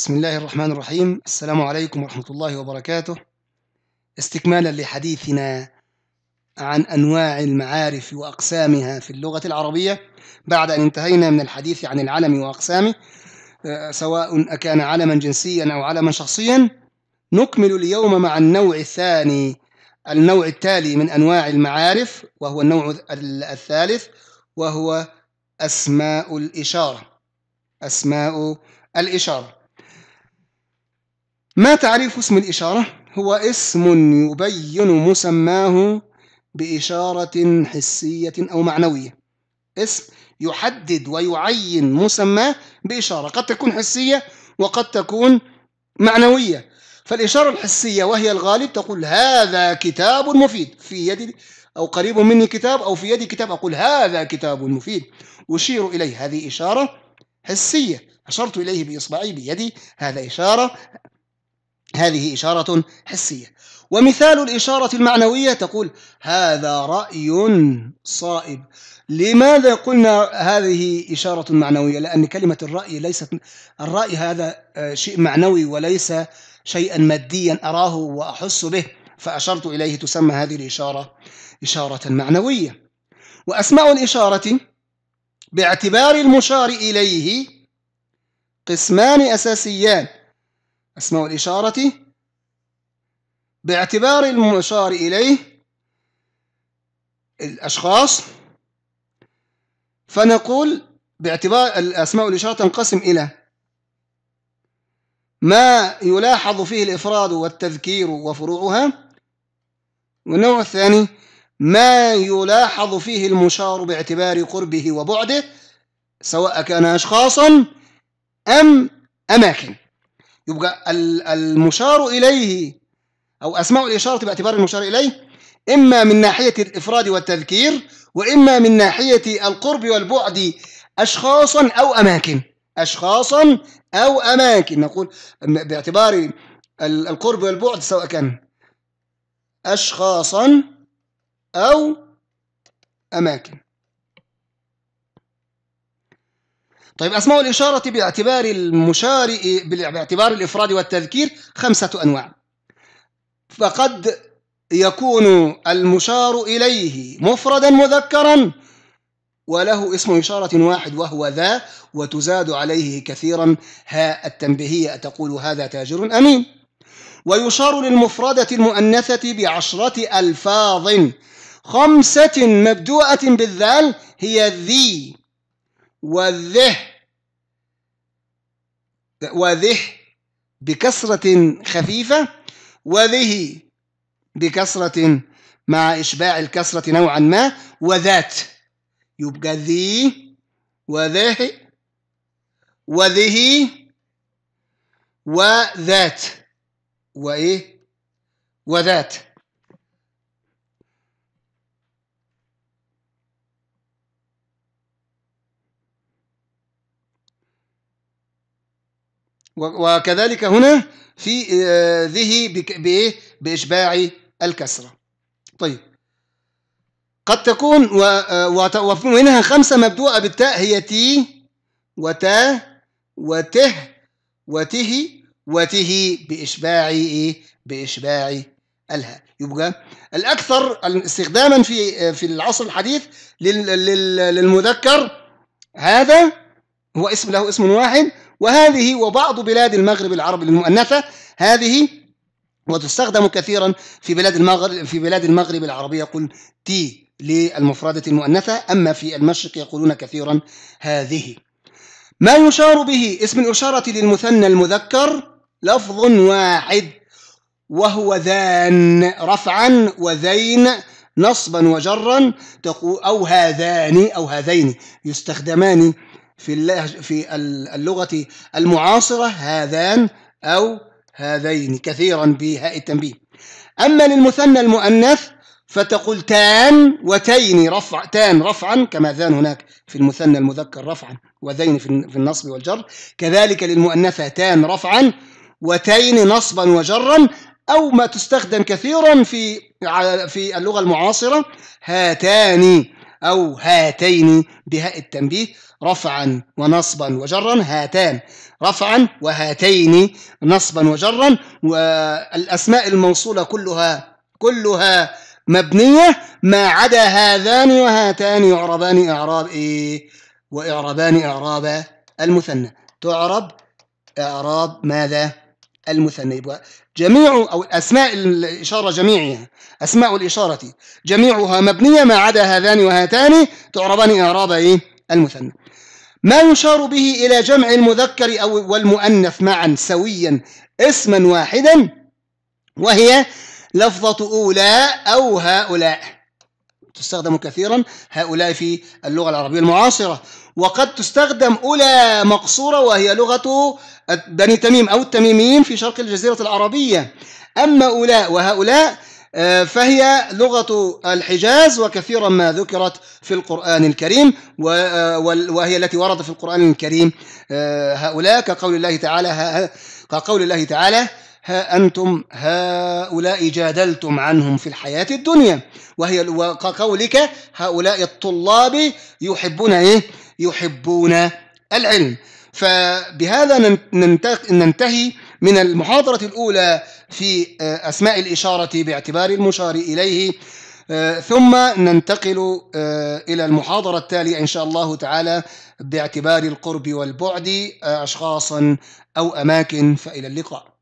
بسم الله الرحمن الرحيم السلام عليكم ورحمة الله وبركاته استكمالا لحديثنا عن أنواع المعارف وأقسامها في اللغة العربية بعد أن انتهينا من الحديث عن العلم وأقسامه آه، سواء أكان علما جنسيا أو علما شخصيا نكمل اليوم مع النوع الثاني النوع التالي من أنواع المعارف وهو النوع الثالث وهو أسماء الإشارة أسماء الإشارة ما تعريف اسم الإشارة؟ هو اسم يبين مسماه بإشارة حسية أو معنوية اسم يحدد ويعين مسماه بإشارة قد تكون حسية وقد تكون معنوية فالإشارة الحسية وهي الغالب تقول هذا كتاب مفيد في يدي أو قريب مني كتاب أو في يدي كتاب أقول هذا كتاب مفيد أشير إليه هذه إشارة حسية أشرت إليه بإصبعي بيدي هذا إشارة هذه إشارة حسية ومثال الإشارة المعنوية تقول هذا رأي صائب لماذا قلنا هذه إشارة معنوية لأن كلمة الرأي ليست الرأي هذا آه، شيء معنوي وليس شيئا ماديا أراه وأحس به فأشرت إليه تسمى هذه الإشارة إشارة معنوية وأسماء الإشارة باعتبار المشار إليه قسمان أساسيان اسماء الإشارة باعتبار المشار إليه الأشخاص فنقول باعتبار الأسماء الإشارة تنقسم إلى ما يلاحظ فيه الإفراد والتذكير وفروعها والنوع الثاني ما يلاحظ فيه المشار باعتبار قربه وبعده سواء كان أشخاصا أم أماكن يبقى المشار إليه أو أسماء الإشارة باعتبار المشار إليه إما من ناحية الإفراد والتذكير وإما من ناحية القرب والبعد أشخاصا أو أماكن أشخاصا أو أماكن نقول باعتبار القرب والبعد سواء كان أشخاصا أو أماكن طيب أسماء الإشارة باعتبار المشار باعتبار الإفراد والتذكير خمسة أنواع فقد يكون المشار إليه مفردا مذكرا وله اسم إشارة واحد وهو ذا وتزاد عليه كثيرا ها التنبيهية تقول هذا تاجر أمين ويشار للمفردة المؤنثة بعشرة ألفاظ خمسة مبدوءة بالذال هي ذي وذه وذه بكسرة خفيفة وذه بكسرة مع إشباع الكسرة نوعا ما وذات يبقى ذي وذه وذه وذات وإيه وذات وكذلك هنا في آه، ذه بإيه؟ بإشباع الكسرة طيب قد تكون ومنها آه، خمسة مبدوءة بالتاء هي تي وتا وته وته وته بإشباع إيه؟ بإشباع الهاء يبقى الأكثر استخداما في آه، في العصر الحديث للمذكر هذا هو اسم له اسم واحد وهذه وبعض بلاد المغرب العربي المؤنثة هذه وتستخدم كثيرا في بلاد المغرب في بلاد المغرب العربية قل تي للمفردة المؤنثة أما في المشرق يقولون كثيرا هذه ما يشار به اسم الإشارة للمثنى المذكر لفظ واحد وهو ذان رفعا وذين نصبا وجرا أو هذان أو هذين يستخدمان في اللهج في اللغة المعاصرة هذان أو هذين كثيرا بهاء التنبيه أما للمثنى المؤنث فتقول تان وتين رفع تان رفعا كما ذان هناك في المثنى المذكر رفعا وذين في النصب والجر كذلك للمؤنثة تان رفعا وتين نصبا وجرا أو ما تستخدم كثيرا في في اللغة المعاصرة هاتان أو هاتين بهاء التنبيه رفعا ونصبا وجرا هاتان رفعا وهاتين نصبا وجرا والأسماء الموصولة كلها كلها مبنية ما عدا هذان وهاتان يعربان إعراب إيه وإعربان إعراب المثنى تعرب إعراب ماذا المثنى يبقى جميع أو أسماء الإشارة جميعها أسماء الإشارة جميعها مبنية ما عدا هذان وهاتان تعربان إعراب إيه المثنى ما يشار به إلى جمع المذكر أو والمؤنث معا سويا اسما واحدا وهي لفظة أولى أو هؤلاء تستخدم كثيرا هؤلاء في اللغة العربية المعاصرة وقد تستخدم أولى مقصورة وهي لغة بني تميم أو التميميين في شرق الجزيرة العربية أما أولاء وهؤلاء آه، فهي لغة الحجاز وكثيرا ما ذكرت في القرآن الكريم آه، وهي التي ورد في القرآن الكريم آه، هؤلاء كقول الله تعالى كقول الله تعالى ها أنتم هؤلاء جادلتم عنهم في الحياة الدنيا وهي كقولك هؤلاء الطلاب يحبون إيه يحبون العلم فبهذا ننتهي من المحاضرة الأولى في آه، أسماء الإشارة باعتبار المشار إليه آه، ثم ننتقل آه، إلى المحاضرة التالية إن شاء الله تعالى باعتبار القرب والبعد أشخاصا أو أماكن فإلى اللقاء